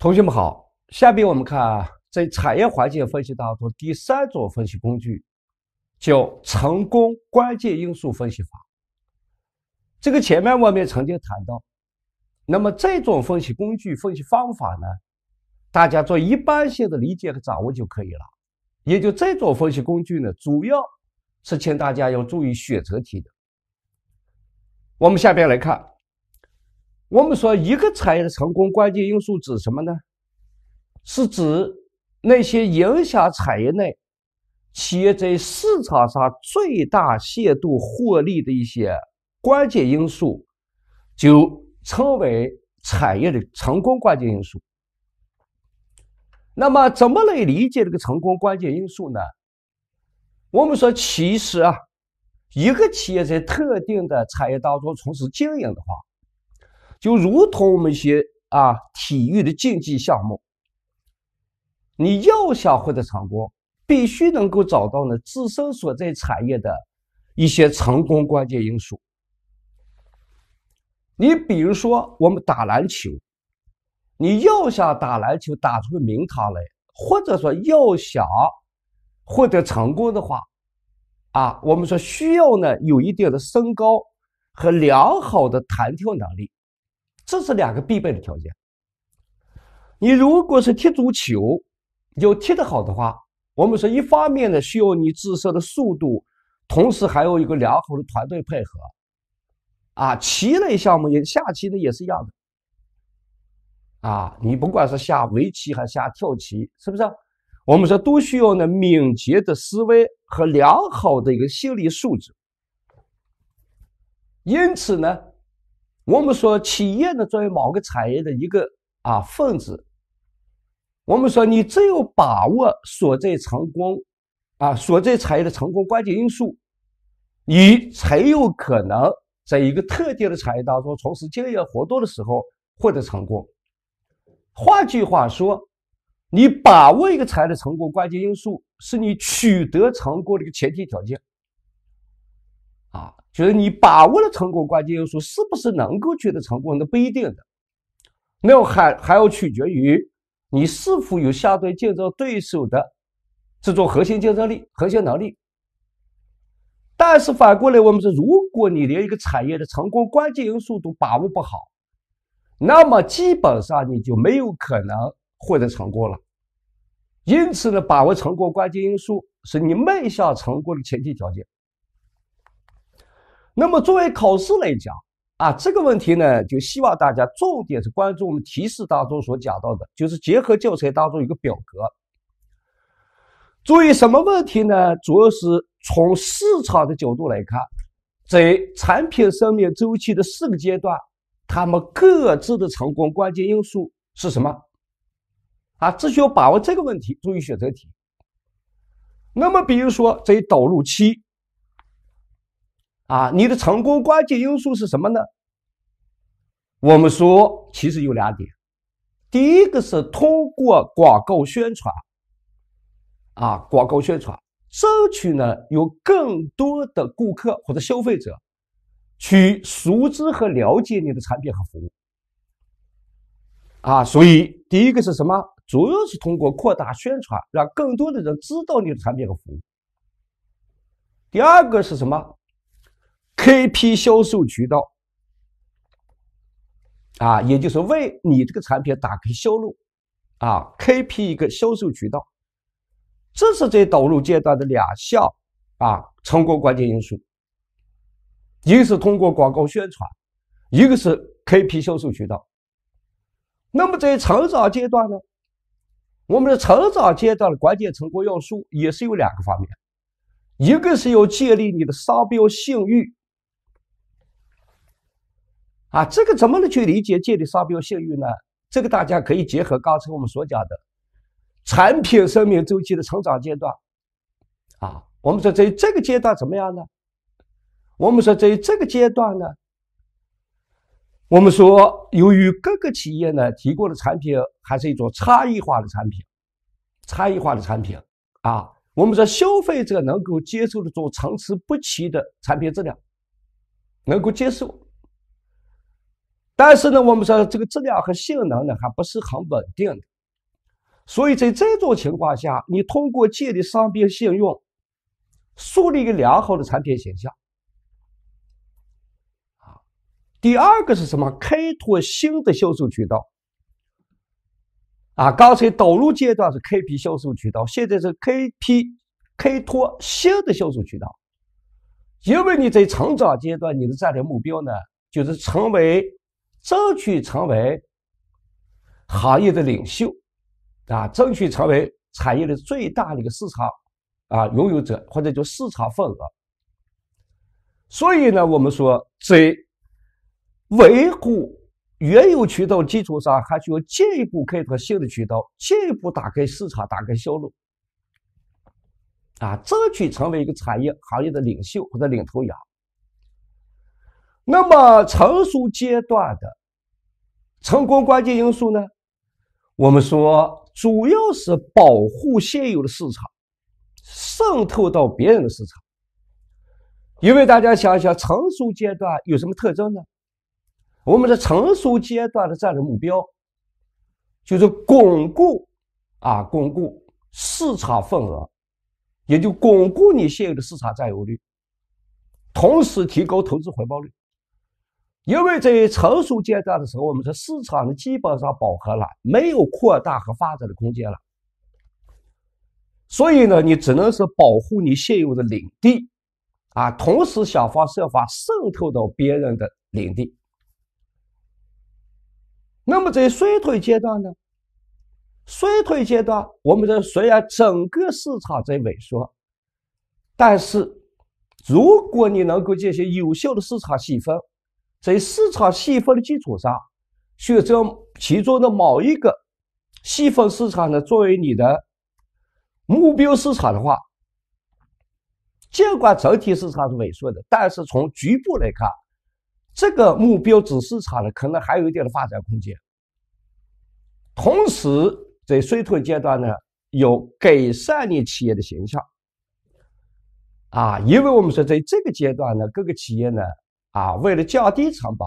同学们好，下边我们看啊，在产业环境分析当中第三种分析工具，叫成功关键因素分析法。这个前面我们曾经谈到，那么这种分析工具分析方法呢，大家做一般性的理解和掌握就可以了。也就这种分析工具呢，主要是请大家要注意选择题的。我们下边来看。我们说，一个产业的成功关键因素指什么呢？是指那些影响产业内企业在市场上最大限度获利的一些关键因素，就称为产业的成功关键因素。那么，怎么来理解这个成功关键因素呢？我们说，其实啊，一个企业在特定的产业当中从事经营的话，就如同我们一些啊体育的竞技项目，你要想获得成功，必须能够找到呢自身所在产业的一些成功关键因素。你比如说，我们打篮球，你要想打篮球打出名堂来，或者说要想获得成功的话，啊，我们说需要呢有一定的身高和良好的弹跳能力。这是两个必备的条件。你如果是踢足球，有踢得好的话，我们说一方面呢需要你自身的速度，同时还有一个良好的团队配合。啊，棋类项目也下棋的也是一样的。啊，你不管是下围棋还是下跳棋，是不是？我们说都需要呢敏捷的思维和良好的一个心理素质。因此呢。我们说，企业呢作为某个产业的一个啊分子，我们说你只有把握所在成功啊所在产业的成功关键因素，你才有可能在一个特定的产业当中从事经营活动的时候获得成功。换句话说，你把握一个产业的成功关键因素，是你取得成功的一个前提条件。啊，就是你把握了成功关键因素，是不是能够取得成功？那不一定。的，那还还要取决于你是否有相对竞争对手的这种核心竞争力、核心能力。但是反过来，我们说，如果你连一个产业的成功关键因素都把握不好，那么基本上你就没有可能获得成功了。因此呢，把握成功关键因素是你迈向成功的前提条件。那么，作为考试来讲啊，这个问题呢，就希望大家重点是关注我们提示当中所讲到的，就是结合教材当中一个表格，注意什么问题呢？主要是从市场的角度来看，在产品生命周期的四个阶段，他们各自的成功关键因素是什么？啊，只需要把握这个问题，注意选择题。那么，比如说在导入期。啊，你的成功关键因素是什么呢？我们说其实有两点，第一个是通过广告宣传，啊，广告宣传，争取呢有更多的顾客或者消费者去熟知和了解你的产品和服务。啊，所以第一个是什么？主要是通过扩大宣传，让更多的人知道你的产品和服务。第二个是什么？开辟销售渠道，啊，也就是为你这个产品打开销路，啊，开辟一个销售渠道，这是在导入阶段的两项啊成功关键因素，一个是通过广告宣传，一个是开辟销售渠道。那么在成长阶段呢，我们的成长阶段的关键成功要素也是有两个方面，一个是要建立你的商标信誉。啊，这个怎么能去理解建立商标信誉呢？这个大家可以结合刚才我们所讲的，产品生命周期的成长阶段，啊，我们说在这个阶段怎么样呢？我们说在这个阶段呢，我们说由于各个企业呢提供的产品还是一种差异化的产品，差异化的产品，啊，我们说消费者能够接受的这种参差不齐的产品质量，能够接受。但是呢，我们说这个质量和性能呢还不是很稳定的，所以在这种情况下，你通过建立商誉信用，树立一个良好的产品形象。啊，第二个是什么？开拓新的销售渠道。啊，刚才导入阶段是开辟销售渠道，现在是开辟开拓新的销售渠道，因为你在成长阶段，你的战略目标呢就是成为。争取成为行业的领袖，啊，争取成为产业的最大的一个市场啊拥有者或者叫市场份额。所以呢，我们说在维护原有渠道基础上，还需要进一步开拓新的渠道，进一步打开市场，打开销路，啊，争取成为一个产业行业的领袖或者领头羊。那么成熟阶段的成功关键因素呢？我们说主要是保护现有的市场，渗透到别人的市场。因为大家想想，成熟阶段有什么特征呢？我们的成熟阶段的战略目标就是巩固啊，巩固市场份额，也就巩固你现有的市场占有率，同时提高投资回报率。因为在成熟阶段的时候，我们说市场呢基本上饱和了，没有扩大和发展的空间了，所以呢，你只能是保护你现有的领地，啊，同时想方设法渗透到别人的领地。那么在衰退阶段呢？衰退阶段，我们说虽然整个市场在萎缩，但是如果你能够进行有效的市场细分。在市场细分的基础上，选择其中的某一个细分市场呢，作为你的目标市场的话，尽管整体市场是萎缩的，但是从局部来看，这个目标子市场呢，可能还有一点的发展空间。同时，在衰退阶段呢，有改善你企业的形象啊，因为我们说在这个阶段呢，各个企业呢。啊，为了降低成本，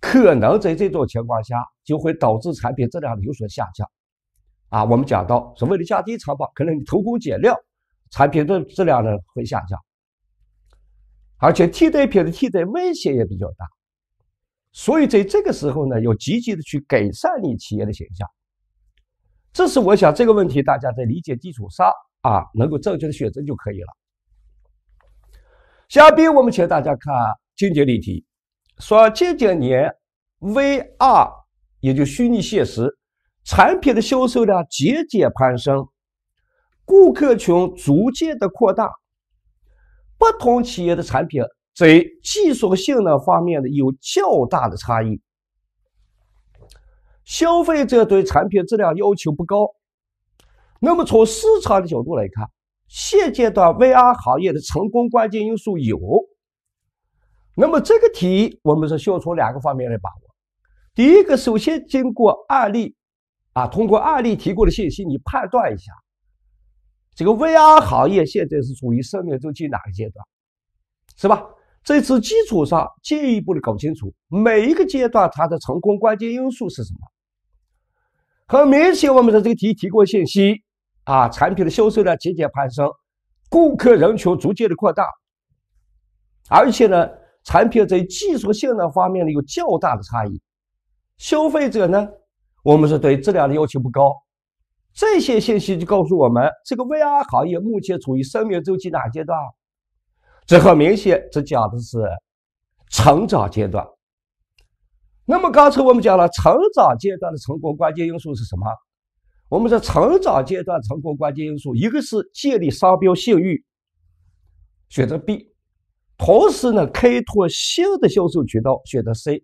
可能在这种情况下就会导致产品质量有所下降。啊，我们讲到，说为了降低成本，可能你偷工减料，产品的质量呢会下降，而且替代品的替代威胁也比较大。所以在这个时候呢，要积极的去改善你企业的形象。这是我想这个问题，大家在理解基础上啊，能够正确的选择就可以了。下边我们请大家看。清洁例题说，近几年 VR 也就虚拟现实产品的销售量节节攀升，顾客群逐渐的扩大，不同企业的产品在技术和性能方面的有较大的差异，消费者对产品质量要求不高。那么从市场的角度来看，现阶段 VR 行业的成功关键因素有。那么这个题，我们是需要从两个方面来把握。第一个，首先经过案例，啊，通过案例提供的信息，你判断一下，这个 VR 行业现在是处于生命周期哪个阶段，是吧？在此基础上，进一步的搞清楚每一个阶段它的成功关键因素是什么。很明显，我们的这个题提供信息，啊，产品的销售量节节攀升，顾客人群逐渐的扩大，而且呢。产品在技术性能方面呢有较大的差异，消费者呢，我们是对质量的要求不高，这些信息就告诉我们，这个 VR 行业目前处于生命周期哪阶段？这很明显，这讲的是成长阶段。那么刚才我们讲了，成长阶段的成功关键因素是什么？我们说成长阶段成功关键因素，一个是建立商标信誉，选择 B。同时呢，开拓新的销售渠道，选择 C，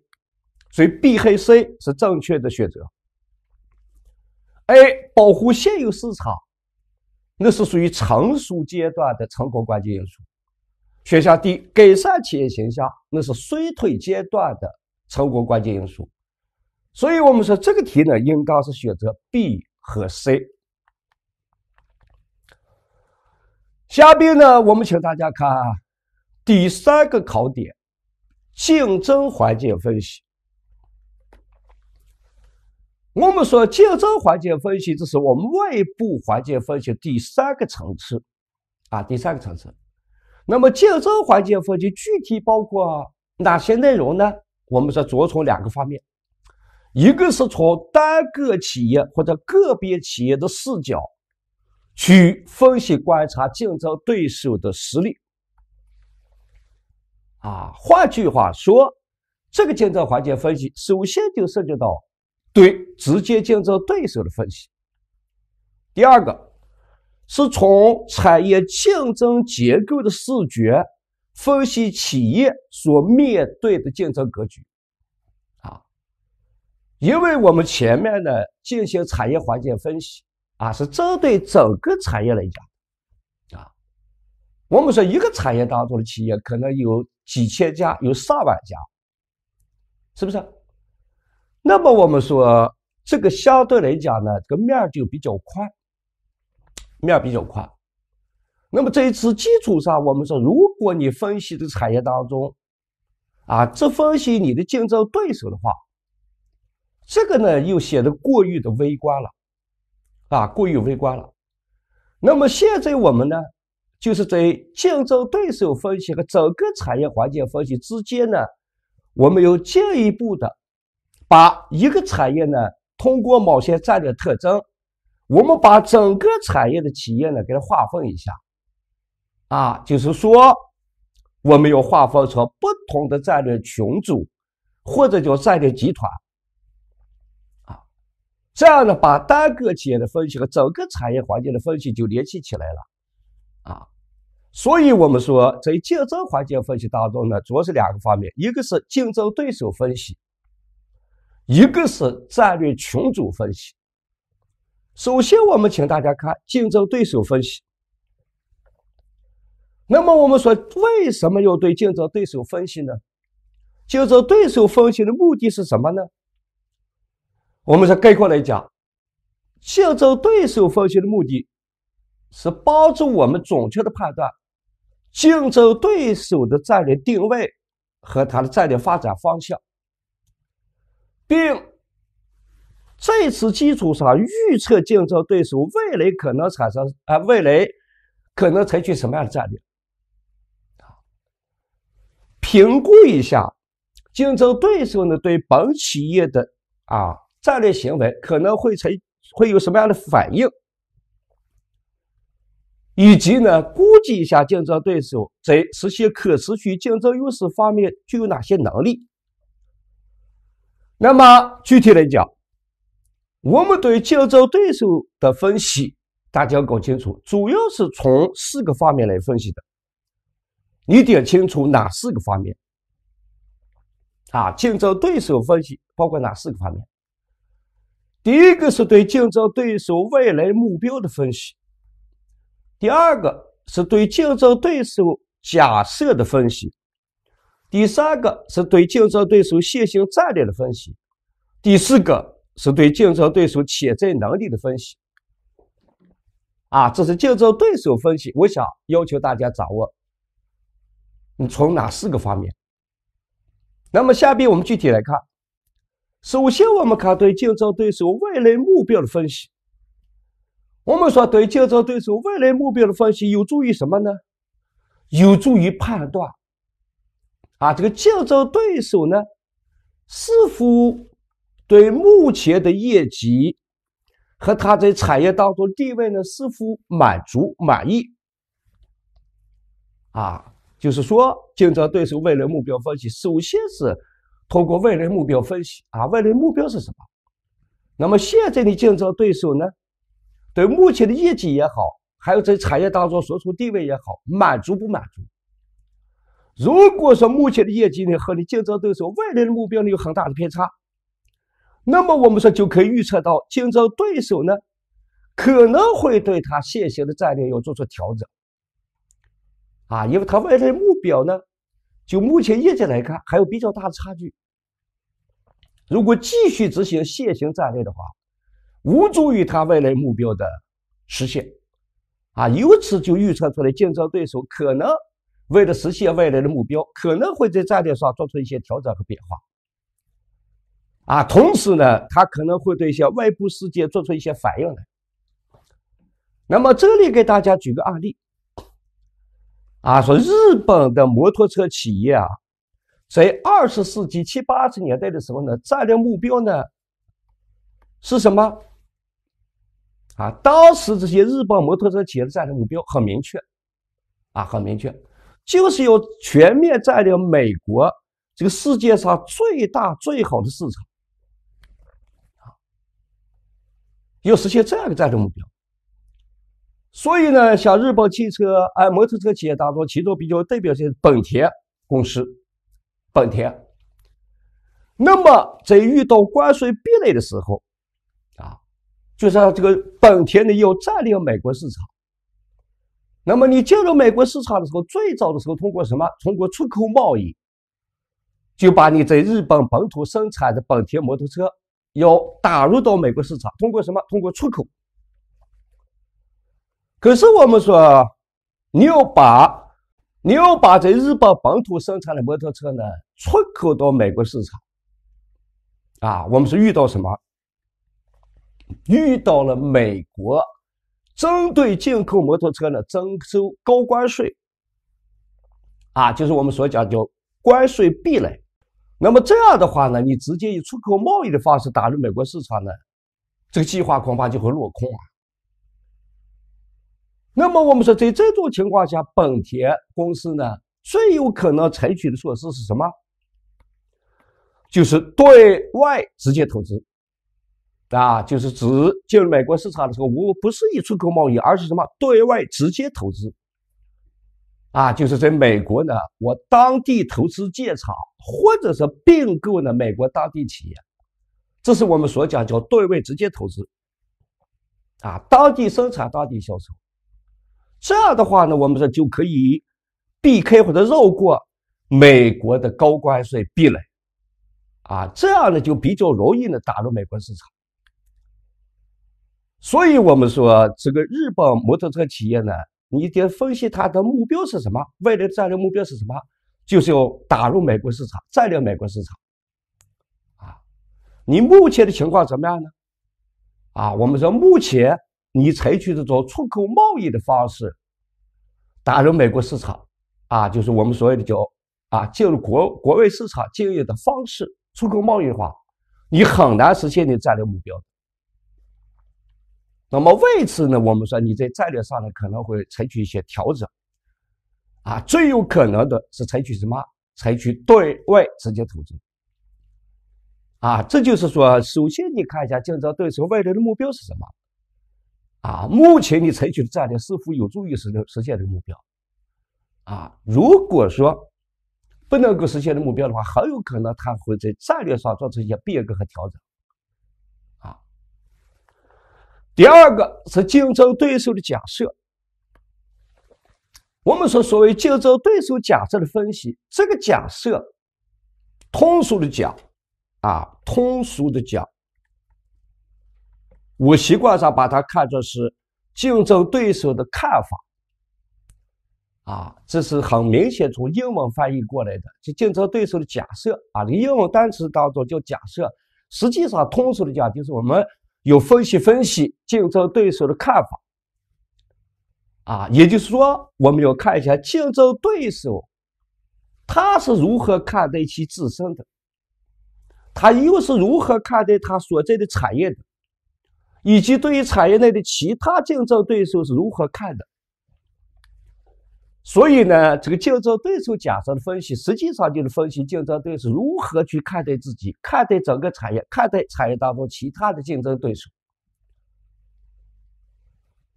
所以 B 和 C 是正确的选择。A 保护现有市场，那是属于成熟阶段的成功关键因素。选项 D 改善企业形象，那是衰退阶段的成功关键因素。所以我们说这个题呢，应当是选择 B 和 C。下边呢，我们请大家看啊。第三个考点：竞争环境分析。我们说竞争环境分析，这是我们外部环境分析第三个层次啊，第三个层次。那么竞争环境分析具体包括哪些内容呢？我们说主要从两个方面，一个是从单个企业或者个别企业的视角去分析观察竞争对手的实力。啊，换句话说，这个竞争环境分析首先就涉及到对直接竞争对手的分析。第二个是从产业竞争结构的视觉分析企业所面对的竞争格局。啊，因为我们前面呢进行产业环境分析啊，是针对整个产业来讲。我们说一个产业当中的企业可能有几千家，有上万家，是不是？那么我们说这个相对来讲呢，这个面就比较宽，面比较宽。那么这一次基础上，我们说，如果你分析的产业当中，啊，只分析你的竞争对手的话，这个呢又显得过于的微观了，啊，过于微观了。那么现在我们呢？就是在竞争对手分析和整个产业环境分析之间呢，我们要进一步的把一个产业呢，通过某些战略特征，我们把整个产业的企业呢给它划分一下，啊，就是说我们要划分成不同的战略群组，或者叫战略集团，啊，这样呢把单个企业的分析和整个产业环境的分析就联系起来了。啊，所以，我们说在竞争环境分析当中呢，主要是两个方面，一个是竞争对手分析，一个是战略群组分析。首先，我们请大家看竞争对手分析。那么，我们说为什么要对竞争对手分析呢？竞争对手分析的目的是什么呢？我们说概括来讲，竞争对手分析的目的。是帮助我们准确的判断竞争对手的战略定位和他的战略发展方向，并在此基础上预测竞争对手未来可能产生啊未来可能采取什么样的战略，评估一下竞争对手呢对本企业的啊战略行为可能会成会有什么样的反应。以及呢，估计一下竞争对手在实现可持续竞争优势方面具有哪些能力。那么具体来讲，我们对竞争对手的分析，大家要搞清楚，主要是从四个方面来分析的。你得清楚哪四个方面。啊，竞争对手分析包括哪四个方面？第一个是对竞争对手未来目标的分析。第二个是对竞争对手假设的分析，第三个是对竞争对手现行战略的分析，第四个是对竞争对手潜在能力的分析。啊，这是竞争对手分析，我想要求大家掌握。你从哪四个方面？那么下边我们具体来看，首先我们看对竞争对手未来目标的分析。我们说，对竞争对手未来目标的分析有助于什么呢？有助于判断，啊，这个竞争对手呢，是否对目前的业绩和他在产业当中地位呢，是否满足满意？啊，就是说，竞争对手未来目标分析，首先是通过未来目标分析，啊，未来目标是什么？那么现在的竞争对手呢？对目前的业绩也好，还有在产业当中所处地位也好，满足不满足？如果说目前的业绩呢和你竞争对手未来的目标呢有很大的偏差，那么我们说就可以预测到竞争对手呢可能会对他现行的战略要做出调整。啊，因为他未来的目标呢，就目前业绩来看还有比较大的差距。如果继续执行现行战略的话，无助于他未来目标的实现，啊，由此就预测出来竞争对手可能为了实现未来的目标，可能会在战略上做出一些调整和变化，啊，同时呢，他可能会对一些外部事件做出一些反应来。那么这里给大家举个案例，啊，说日本的摩托车企业啊，在二十世纪七八十年代的时候呢，战略目标呢是什么？啊，当时这些日本摩托车企业的战略目标很明确，啊，很明确，就是要全面占领美国这个世界上最大最好的市场，啊，要实现这样一个战略目标。所以呢，像日本汽车、哎，摩托车企业当中，其中比较代表性是本田公司，本田。那么在遇到关税壁垒的时候，就是这个本田呢要占领美国市场，那么你进入美国市场的时候，最早的时候通过什么？通过出口贸易，就把你在日本本土生产的本田摩托车要打入到美国市场，通过什么？通过出口。可是我们说，你要把你要把在日本本土生产的摩托车呢出口到美国市场，啊，我们是遇到什么？遇到了美国针对进口摩托车呢征收高关税，啊，就是我们所讲叫关税壁垒。那么这样的话呢，你直接以出口贸易的方式打入美国市场呢，这个计划恐怕就会落空啊。那么我们说，在这种情况下，本田公司呢最有可能采取的措施是什么？就是对外直接投资。啊，就是指进入美国市场的时候，我不是以出口贸易，而是什么对外直接投资。啊，就是在美国呢，我当地投资建厂，或者是并购呢美国当地企业，这是我们所讲叫对外直接投资。啊，当地生产，当地销售，这样的话呢，我们说就可以避开或者绕过美国的高关税壁垒，啊，这样呢就比较容易呢打入美国市场。所以我们说，这个日本摩托车企业呢，你得分析它的目标是什么，未来战略目标是什么，就是要打入美国市场，占领美国市场。啊，你目前的情况怎么样呢？啊，我们说目前你采取这种出口贸易的方式打入美国市场，啊，就是我们所谓的叫啊进入国国外市场经营的方式，出口贸易化，你很难实现你战略目标。那么为此呢？我们说你在战略上呢可能会采取一些调整，啊，最有可能的是采取什么？采取对外直接投资。啊，这就是说，首先你看一下竞争对手未来的目标是什么，啊，目前你采取的战略是否有助于实实现这个目标？啊，如果说不能够实现的目标的话，很有可能它会在战略上做出一些变革和调整。第二个是竞争对手的假设。我们说所谓竞争对手假设的分析，这个假设，通俗的讲，啊，通俗的讲，我习惯上把它看作是竞争对手的看法。啊，这是很明显从英文翻译过来的，就竞争对手的假设啊，个英文单词当中就假设，实际上通俗的讲，就是我们。有分析分析竞争对手的看法，啊，也就是说，我们要看一下竞争对手他是如何看待其自身的，他又是如何看待他所在的产业的，以及对于产业内的其他竞争对手是如何看的。所以呢，这个竞争对手假设的分析，实际上就是分析竞争对手如何去看待自己、看待整个产业、看待产业当中其他的竞争对手。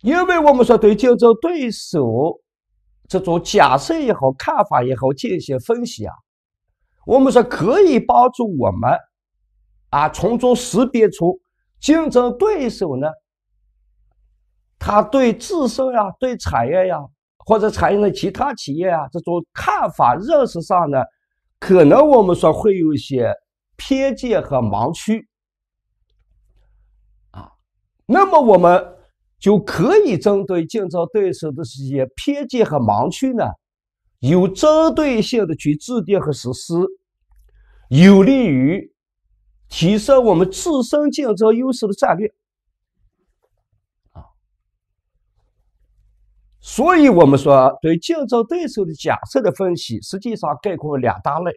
因为我们说对竞争对手这种假设也好、看法也好进行分析啊，我们说可以帮助我们啊从中识别出竞争对手呢，他对自身呀、对产业呀。或者产业的其他企业啊，这种看法认识上呢，可能我们说会有一些偏见和盲区啊。那么我们就可以针对竞争对手的这些偏见和盲区呢，有针对性的去制定和实施，有利于提升我们自身竞争优势的战略。所以，我们说对竞争对手的假设的分析，实际上概括了两大类，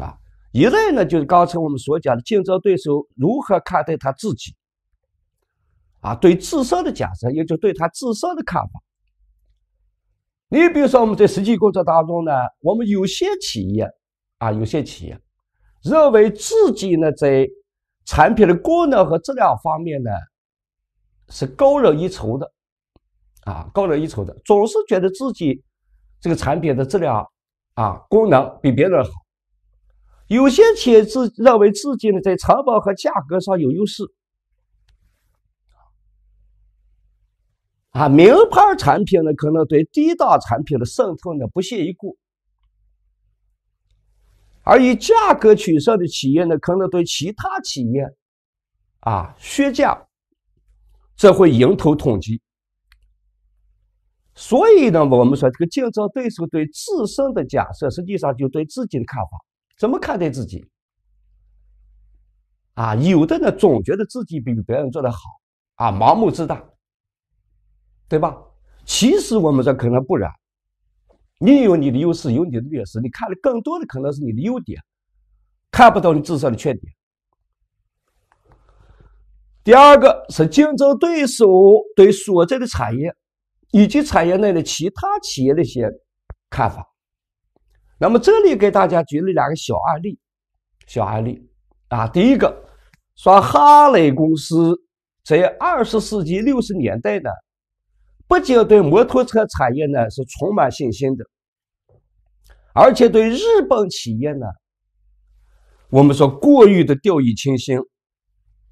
啊，一类呢就是刚才我们所讲的竞争对手如何看待他自己，啊，对自身的假设，也就对他自身的看法。你比如说，我们在实际工作当中呢，我们有些企业，啊，有些企业认为自己呢在产品的功能和质量方面呢是高人一筹的。啊，高人一筹的总是觉得自己这个产品的质量啊、功能比别人好。有些企业自认为自己呢在成本和价格上有优势，啊，名牌产品呢可能对低档产品的渗透呢不屑一顾，而以价格取胜的企业呢可能对其他企业啊削价，这会迎头痛击。所以呢，我们说这个竞争对手对自身的假设，实际上就对自己的看法，怎么看待自己？啊，有的呢，总觉得自己比别人做的好，啊，盲目自大，对吧？其实我们说可能不然，你有你的优势，有你的劣势，你看的更多的可能是你的优点，看不到你自身的缺点。第二个是竞争对手对所在的产业。以及产业内的其他企业的一些看法。那么这里给大家举了两个小案例，小案例啊，第一个说哈雷公司在二十世纪六十年代呢，不仅对摩托车产业呢是充满信心的，而且对日本企业呢，我们说过于的掉以轻心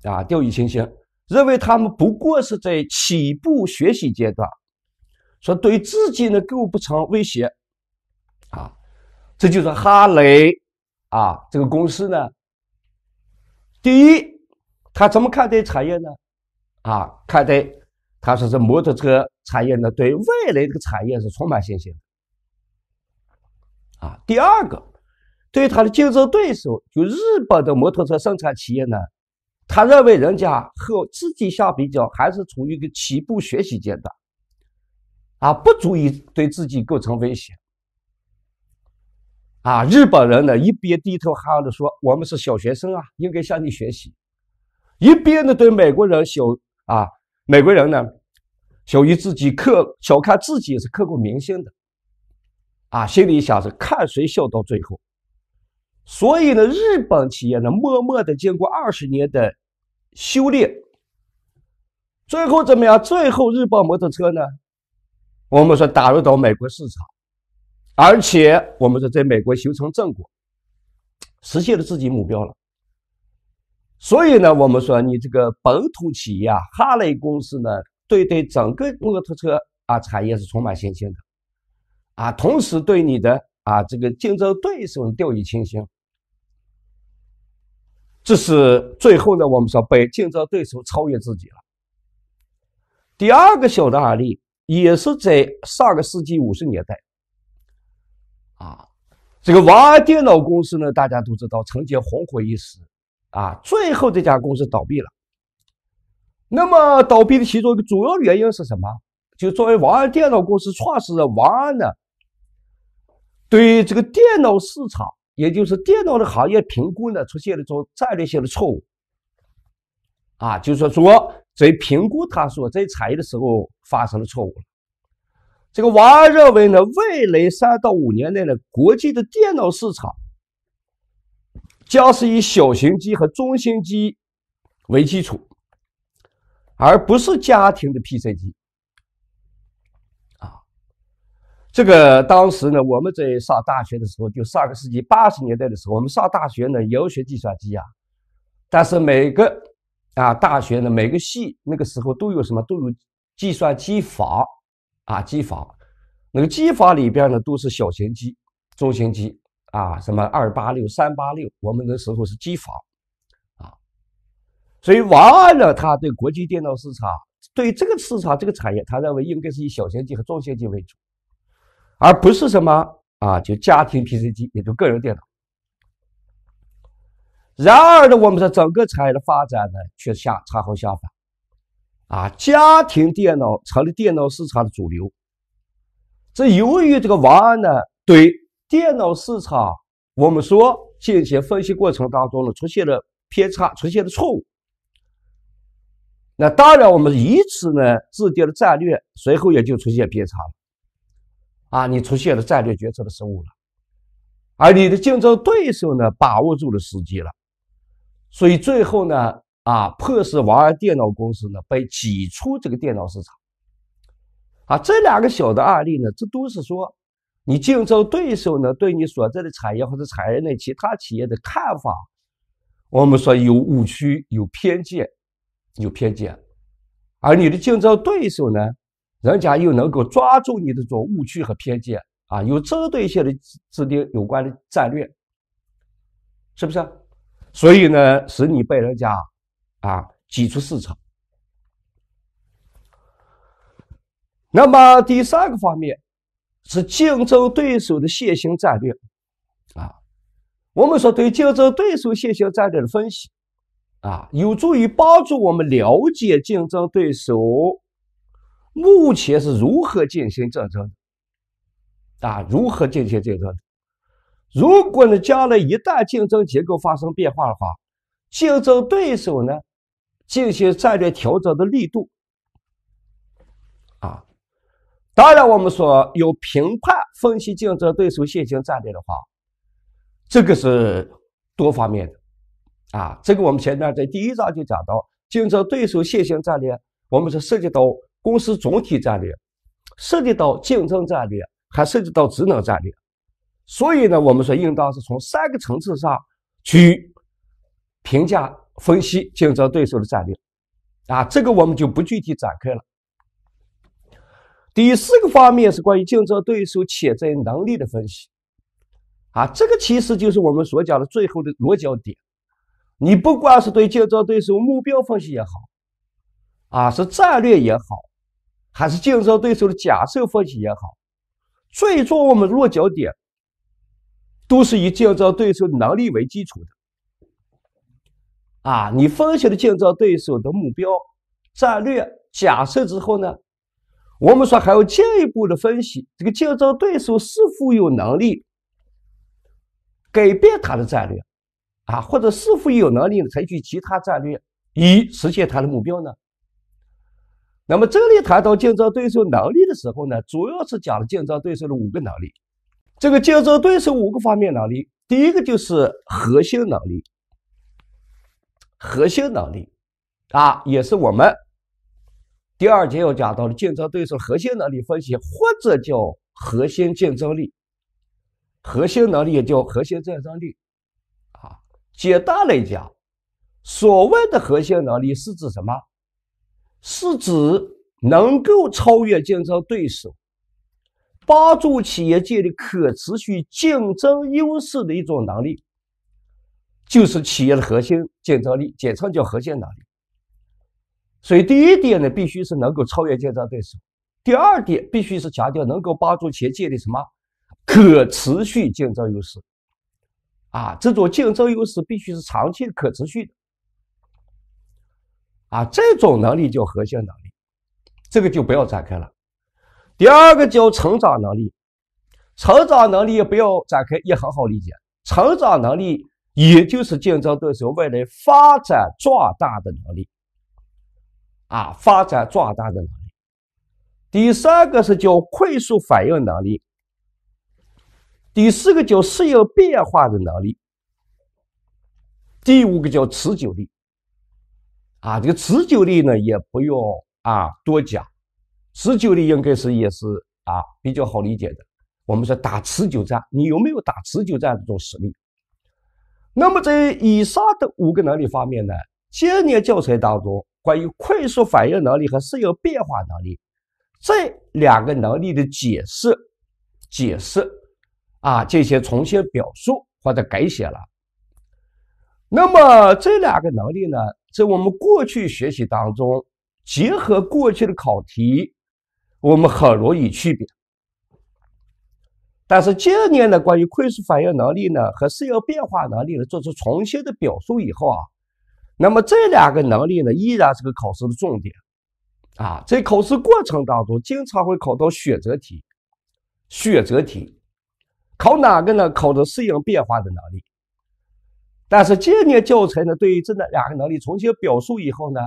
啊，掉以轻心，认为他们不过是在起步学习阶段。说对自己呢构不成威胁，啊，这就是哈雷，啊，这个公司呢，第一，他怎么看待产业呢？啊，看待他说是摩托车产业呢，对未来这个产业是充满信心。啊，第二个，对他的竞争对手，就日本的摩托车生产企业呢，他认为人家和自己相比较，还是处于一个起步学习阶段。啊，不足以对自己构成威胁。啊，日本人呢，一边低头哈哈的说：“我们是小学生啊，应该向你学习。”一边呢，对美国人小啊，美国人呢，小于自己刻小看自己也是刻骨铭心的。啊，心里想是看谁笑到最后。所以呢，日本企业呢，默默的经过二十年的修炼，最后怎么样？最后，日本摩托车呢？我们说打入到美国市场，而且我们说在美国形成正果，实现了自己目标了。所以呢，我们说你这个本土企业啊，哈雷公司呢，对对整个摩托车啊产业是充满信心的，啊，同时对你的啊这个竞争对手掉以轻心，这是最后呢，我们说被竞争对手超越自己了。第二个小的案例。也是在上个世纪五十年代，啊，这个王安电脑公司呢，大家都知道曾经红火一时，啊，最后这家公司倒闭了。那么倒闭的其中一个主要原因是什么？就作为王安电脑公司创始人王安呢，对于这个电脑市场，也就是电脑的行业评估呢，出现了一种战略性的错误。啊，就是说。所以评估他所在产业的时候发生了错误。这个王安认为呢，未来三到五年内呢，国际的电脑市场将是以小型机和中型机为基础，而不是家庭的 PC 机。啊，这个当时呢，我们在上大学的时候，就上个世纪八十年代的时候，我们上大学呢，也学计算机啊，但是每个。啊，大学呢，每个系那个时候都有什么？都有计算机房，啊，机房。那个机房里边呢，都是小型机、中型机啊，什么二八六、三八六。我们那时候是机房，啊。所以王安呢，他对国际电脑市场，对这个市场、这个产业，他认为应该是以小型机和中型机为主，而不是什么啊，就家庭 PC 机，也就个人电脑。然而呢，我们说整个产业的发展呢，却相恰好相反，啊，家庭电脑成了电脑市场的主流。这由于这个王安呢，对电脑市场我们说进行分析过程当中呢，出现了偏差，出现了错误。那当然，我们以此呢制定了战略，随后也就出现偏差了，啊，你出现了战略决策的失误了，而你的竞争对手呢，把握住了时机了。所以最后呢，啊，迫使王安电脑公司呢被挤出这个电脑市场，啊，这两个小的案例呢，这都是说，你竞争对手呢对你所在的产业或者产业内其他企业的看法，我们说有误区、有偏见、有偏见，而你的竞争对手呢，人家又能够抓住你的这种误区和偏见，啊，有针对性的制定有关的战略，是不是？所以呢，使你被人家啊挤出市场。那么第三个方面是竞争对手的现行战略啊。我们说对竞争对手现行战略的分析啊，有助于帮助我们了解竞争对手目前是如何进行竞争的啊，如何进行竞争。如果呢，将来一旦竞争结构发生变化的话，竞争对手呢进行战略调整的力度啊，当然我们说有评判分析竞争对手现行战略的话，这个是多方面的啊。这个我们前段在第一章就讲到，竞争对手现行战略，我们是涉及到公司总体战略，涉及到竞争战略，还涉及到职能战略。所以呢，我们说应当是从三个层次上去评价、分析竞争对手的战略，啊，这个我们就不具体展开了。第四个方面是关于竞争对手潜在能力的分析，啊，这个其实就是我们所讲的最后的落脚点。你不管是对竞争对手目标分析也好，啊，是战略也好，还是竞争对手的假设分析也好，最终我们落脚点。都是以建造对手能力为基础的，啊，你分析的建造对手的目标、战略假设之后呢，我们说还要进一步的分析这个竞争对手是否有能力改变他的战略，啊，或者是否有能力采取其他战略以实现他的目标呢？那么这里谈到建造对手能力的时候呢，主要是讲了建造对手的五个能力。这个竞争对手五个方面能力，第一个就是核心能力，核心能力，啊，也是我们第二节要讲到的竞争对手核心能力分析，或者叫核心竞争力，核心能力也叫核心竞争力，啊，简单来讲，所谓的核心能力是指什么？是指能够超越竞争对手。帮助企业建立可持续竞争优势的一种能力，就是企业的核心竞争力，简称叫核心能力。所以，第一点呢，必须是能够超越竞争对手；第二点，必须是强调能够帮助企业建立什么可持续竞争优势。啊，这种竞争优势必须是长期的、可持续的。啊，这种能力叫核心能力，这个就不要展开了。第二个叫成长能力，成长能力不要展开，也很好理解。成长能力也就是竞争对手未来发展壮大的能力，啊，发展壮大的能力。第三个是叫快速反应能力。第四个叫适应变化的能力。第五个叫持久力。啊，这个持久力呢，也不用啊多讲。持久力应该是也是啊比较好理解的。我们说打持久战，你有没有打持久战这种实力？那么在以上的五个能力方面呢，今年教材当中关于快速反应能力和适应变化能力这两个能力的解释、解释啊这些重新表述或者改写了。那么这两个能力呢，在我们过去学习当中，结合过去的考题。我们很容易区别，但是今年呢，关于快速反应能力呢和适应变化能力呢，做出重新的表述以后啊，那么这两个能力呢依然是个考试的重点啊，在考试过程当中经常会考到选择题，选择题考哪个呢？考的适应变化的能力，但是今年教材呢对于这两个能力重新表述以后呢，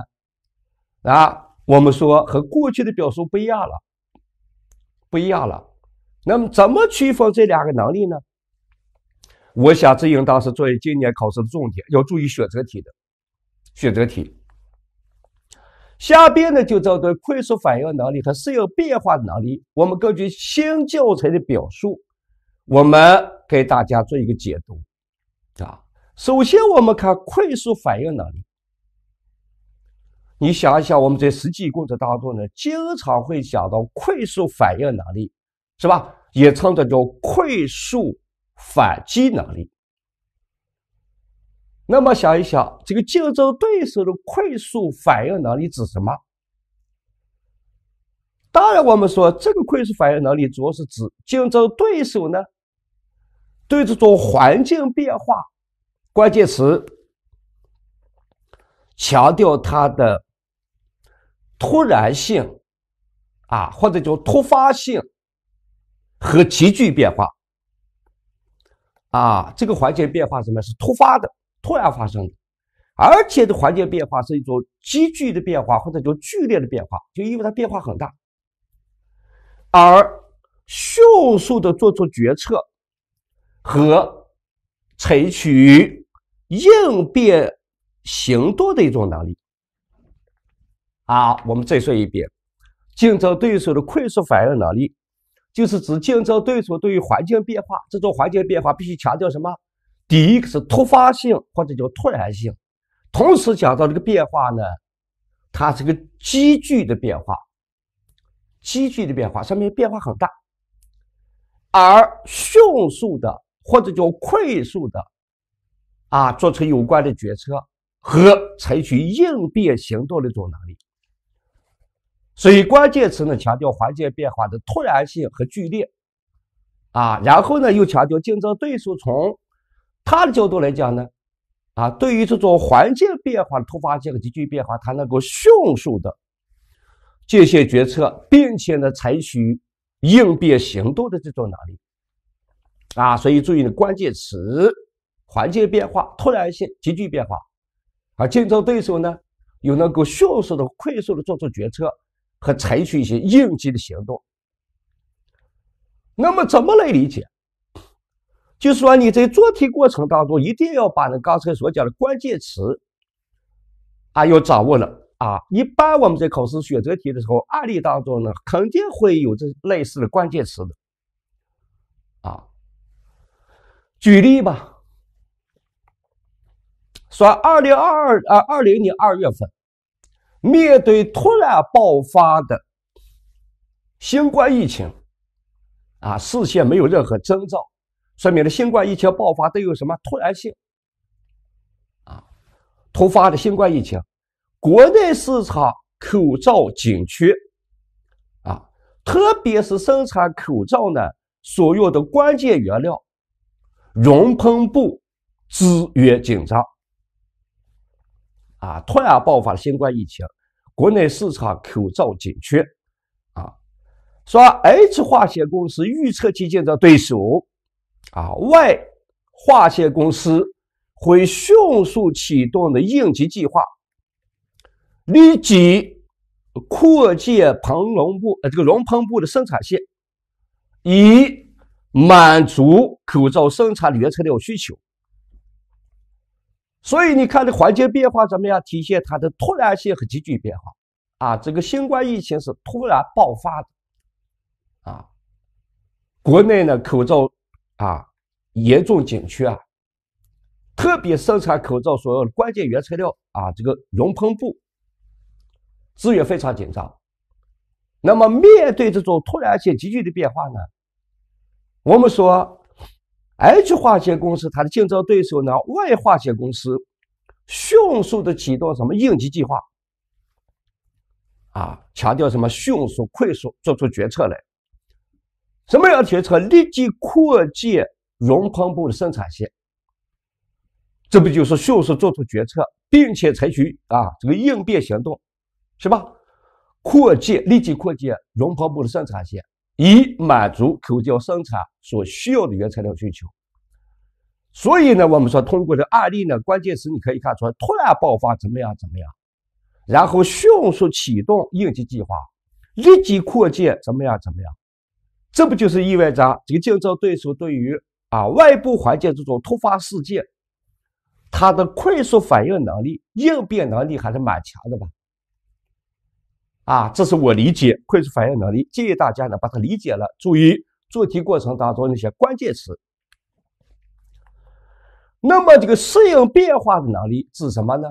啊。我们说和过去的表述不一样了，不一样了。那么怎么区分这两个能力呢？我想这应当是作为今年考试的重点，要注意选择题的选择题。下边呢就针对快速反应能力和适应变化的能力，我们根据新教材的表述，我们给大家做一个解读。啊，首先我们看快速反应能力。你想一想，我们在实际工作当中呢，经常会讲到快速反应能力，是吧？也称这叫快速反击能力。那么想一想，这个竞争对手的快速反应能力指什么？当然，我们说这个快速反应能力主要是指竞争对手呢，对这种环境变化，关键词强调它的。突然性，啊，或者叫突发性和急剧变化，啊，这个环境变化什么？是突发的、突然发生的，而且的环境变化是一种急剧的变化，或者叫剧烈的变化，就因为它变化很大，而迅速的做出决策和采取应变行动的一种能力。啊，我们再说一遍，竞争对手的快速反应能力，就是指竞争对手对于环境变化，这种环境变化必须强调什么？第一个是突发性或者叫突然性，同时讲到这个变化呢，它是个积聚的变化，积聚的变化，上面变化很大，而迅速的或者叫快速的，啊，做出有关的决策和采取应变行动的一种能力。所以关键词呢强调环境变化的突然性和剧烈，啊，然后呢又强调竞争对手从他的角度来讲呢，啊，对于这种环境变化的突发性和急剧变化，他能够迅速的进行决策，并且呢采取应变行动的这种能力，啊，所以注意呢关键词环境变化突然性急剧变化，而竞争对手呢又能够迅速的快速的做出决策。和采取一些应急的行动。那么怎么来理解？就是说你在做题过程当中，一定要把那刚才所讲的关键词啊要掌握了啊。一般我们在考试选择题的时候，案例当中呢，肯定会有这类似的关键词的啊。举例吧，说二零二二啊二零年二月份。面对突然爆发的新冠疫情，啊，事先没有任何征兆，说明了新冠疫情爆发都有什么突然性，啊，突发的新冠疫情，国内市场口罩紧缺，啊，特别是生产口罩呢所用的关键原料熔喷布资源紧张。啊！突然爆发了新冠疫情，国内市场口罩紧缺。啊，说 H 化学公司预测其竞争对手，啊，Y 化学公司会迅速启动的应急计划，立即扩建膨绒布呃这个熔喷布的生产线，以满足口罩生产原材料需求。所以你看，这环境变化怎么样？体现它的突然性和急剧变化啊！这个新冠疫情是突然爆发的啊！国内呢，口罩啊严重紧缺啊，特别生产口罩所用的关键原材料啊，这个熔喷布资源非常紧张。那么面对这种突然性急剧的变化呢，我们说。H 化学公司它的竞争对手呢，Y 化学公司迅速的启动什么应急计划？啊，强调什么迅速、快速做出决策来？什么样决策？立即扩建熔喷布的生产线。这不就是迅速做出决策，并且采取啊这个应变行动，是吧？扩建，立即扩建熔喷布的生产线。以满足口罩生产所需要的原材料需求，所以呢，我们说通过这案例呢，关键词你可以看出来，突然爆发怎么样怎么样，然后迅速启动应急计划，立即扩建怎么样怎么样，这不就是意味着这个竞争对手对于啊外部环境这种突发事件，它的快速反应能力、应变能力还是蛮强的吧？啊，这是我理解快速反应能力，建议大家呢把它理解了，注意做题过程当中那些关键词。那么这个适应变化的能力指什么呢？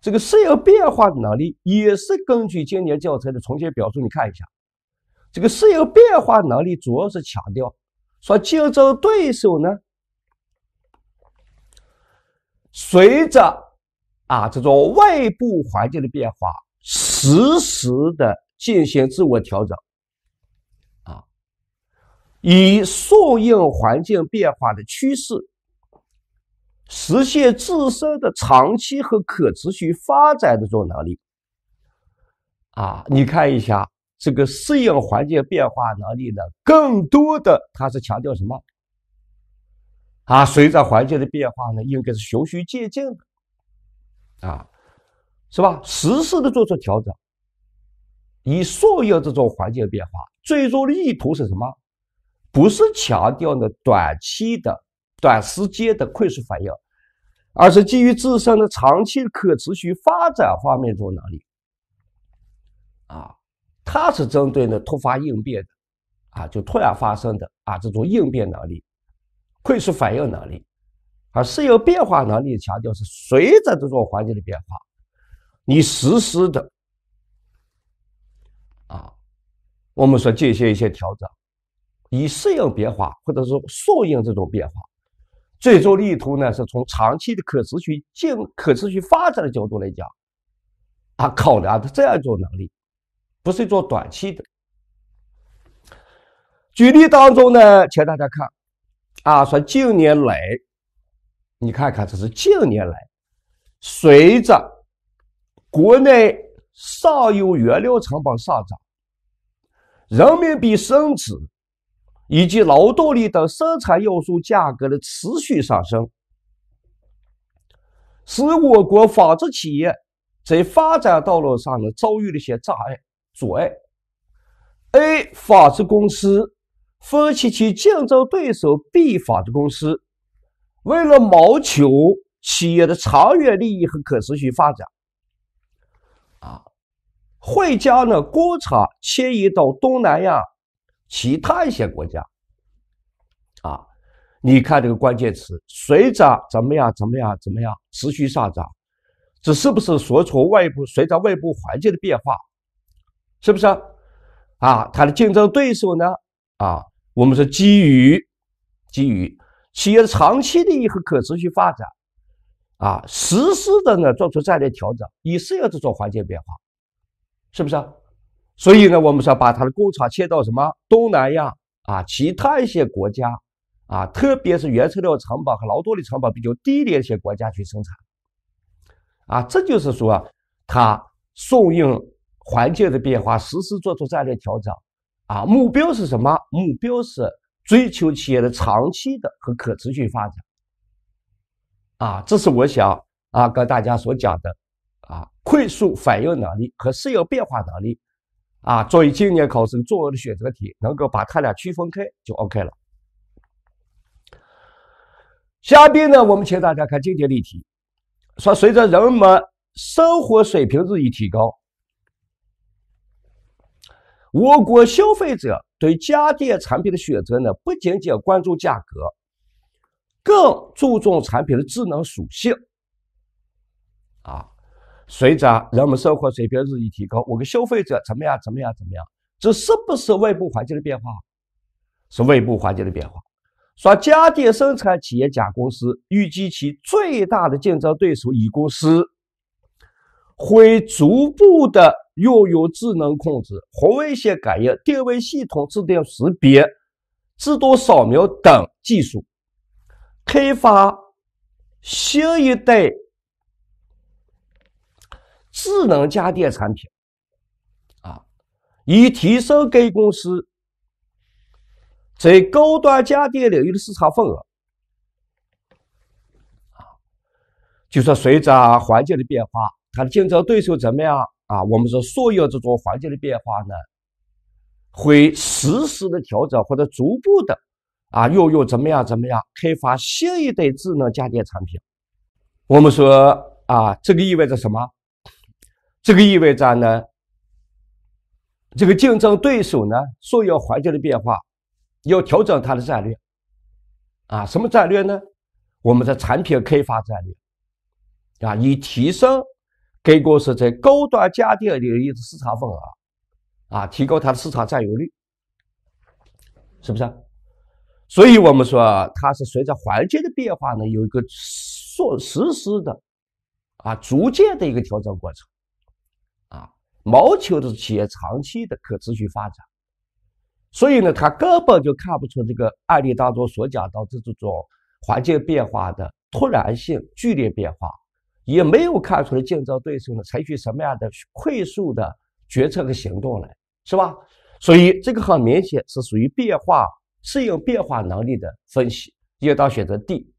这个适应变化的能力也是根据今年教材的重新表述，你看一下，这个适应变化能力主要是强调说竞争对手呢，随着啊这种外部环境的变化。实时的进行自我调整，啊，以顺应环境变化的趋势，实现自身的长期和可持续发展的这种能力。啊，你看一下这个适应环境变化能力呢，更多的它是强调什么？啊，随着环境的变化呢，应该是循序渐进的，啊。是吧？实时的做出调整，以适应这种环境变化。最终的意图是什么？不是强调的短期的、短时间的快速反应，而是基于自身的长期可持续发展方面这种能力。啊，它是针对呢突发应变的，啊，就突然发生的啊这种应变能力、快速反应能力，而适应变化能力强调是随着这种环境的变化。你实施的啊，我们说进行一些调整，以适应变化，或者说顺应这种变化，最终力图呢是从长期的可持续、进可持续发展的角度来讲，啊，考量的这样一种能力，不是做短期的。举例当中呢，请大家看，啊，说近年来，你看看这是近年来随着。国内上游原料成本上涨、人民币升值以及劳动力等生产要素价格的持续上升，使我国纺织企业在发展道路上呢遭遇了一些障碍、阻碍。A 纺织公司分析其竞争对手 B 纺织公司，为了谋求企业的长远利益和可持续发展。会将呢工厂迁移到东南亚，其他一些国家。啊，你看这个关键词，随着怎么样怎么样怎么样持续上涨，这是不是所处外部随着外部环境的变化，是不是？啊，它的竞争对手呢？啊，我们是基于基于企业的长期利益和可持续发展，啊，实施的呢做出战略调整，以适应这种环境变化。是不是啊？所以呢，我们说把它的工厂迁到什么东南亚啊，其他一些国家啊，特别是原材料成本和劳动力成本比较低廉一些国家去生产啊，这就是说它顺应环境的变化，实时做出战略调整啊。目标是什么？目标是追求企业的长期的和可持续发展啊。这是我想啊跟大家所讲的。快速反应能力和适应变化能力啊，作为今年考生重要的选择题，能够把它俩区分开就 OK 了。下边呢，我们请大家看今天例题，说随着人们生活水平日益提高，我国消费者对家电产品的选择呢，不仅仅关注价格，更注重产品的智能属性。随着人们生活水平日益提高，我们消费者怎么样？怎么样？怎么样？这是不是外部环境的变化？是外部环境的变化。说家电生产企业甲公司预计其最大的竞争对手乙公司会逐步的运用智能控制、红外线感应、定位系统、自动识别、自动扫描等技术，开发新一代。智能家电产品啊，以提升该公司在高端家电领域的市场份额啊。就说随着环境的变化，它的竞争对手怎么样啊？我们说，顺应这种环境的变化呢，会实时的调整或者逐步的啊，运用怎么样怎么样开发新一代智能家电产品。我们说啊，这个意味着什么？这个意味着呢，这个竞争对手呢，受要环境的变化，要调整它的战略，啊，什么战略呢？我们的产品开发战略，啊，以提升该公司在高端家电领域的市场份额，啊，提高它的市场占有率，是不是？所以，我们说它是随着环境的变化呢，有一个做实施的，啊，逐渐的一个调整过程。谋求的是企业长期的可持续发展，所以呢，他根本就看不出这个案例当中所讲到这这种环境变化的突然性、剧烈变化，也没有看出来竞争对手呢采取什么样的快速的决策和行动来，是吧？所以这个很明显是属于变化适应变化能力的分析，应当选择 D。